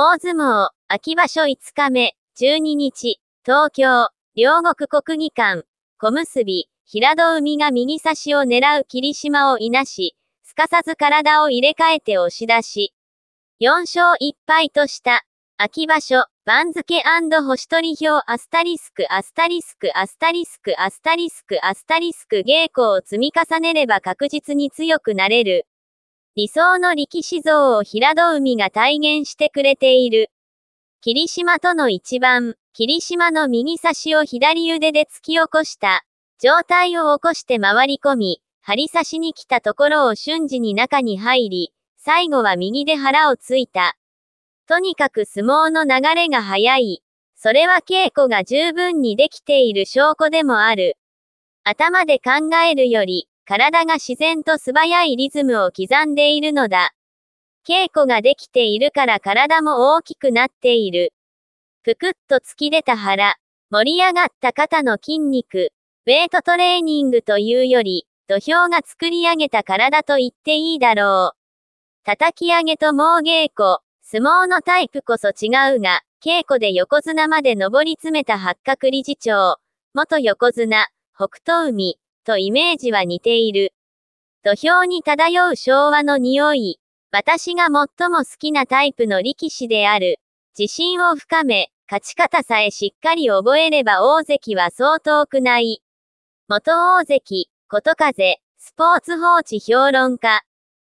大相撲、秋場所5日目、12日、東京、両国国技館、小結、平戸海が右差しを狙う霧島をいなし、すかさず体を入れ替えて押し出し、4勝1敗とした、秋場所、番付星取り表アスタリスクアスタリスクアスタリスクアスタリスクアスタリスク稽古を積み重ねれば確実に強くなれる。理想の力士像を平戸海が体現してくれている。霧島との一番、霧島の右差しを左腕で突き起こした。状態を起こして回り込み、針差しに来たところを瞬時に中に入り、最後は右で腹をついた。とにかく相撲の流れが速い。それは稽古が十分にできている証拠でもある。頭で考えるより、体が自然と素早いリズムを刻んでいるのだ。稽古ができているから体も大きくなっている。ぷくっと突き出た腹、盛り上がった肩の筋肉、ウェイトトレーニングというより、土俵が作り上げた体と言っていいだろう。叩き上げと猛稽古、相撲のタイプこそ違うが、稽古で横綱まで上り詰めた八角理事長、元横綱、北東海、とイメージは似ている。土俵に漂う昭和の匂い。私が最も好きなタイプの力士である。自信を深め、勝ち方さえしっかり覚えれば大関はそう遠くない。元大関、琴風、スポーツ報知評論家。